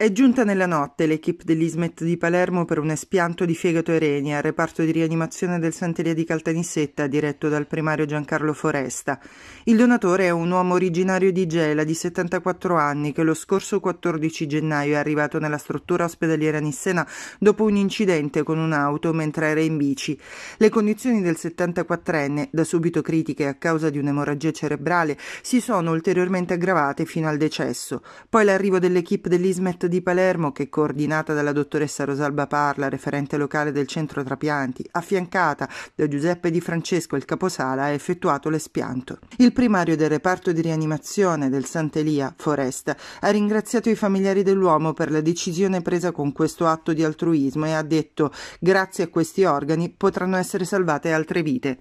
È giunta nella notte l'equipe dell'Ismet di Palermo per un espianto di fegato e reni al reparto di rianimazione del Santeria di Caltanissetta diretto dal primario Giancarlo Foresta. Il donatore è un uomo originario di Gela di 74 anni che lo scorso 14 gennaio è arrivato nella struttura ospedaliera Nissena dopo un incidente con un'auto mentre era in bici. Le condizioni del 74enne, da subito critiche a causa di un'emorragia cerebrale, si sono ulteriormente aggravate fino al decesso. Poi l'arrivo dell'equipe dell'Ismet di Palermo, che è coordinata dalla dottoressa Rosalba Parla, referente locale del centro trapianti, affiancata da Giuseppe Di Francesco, il caposala, ha effettuato l'espianto. Il primario del reparto di rianimazione del Sant'Elia, Foresta, ha ringraziato i familiari dell'uomo per la decisione presa con questo atto di altruismo e ha detto grazie a questi organi potranno essere salvate altre vite.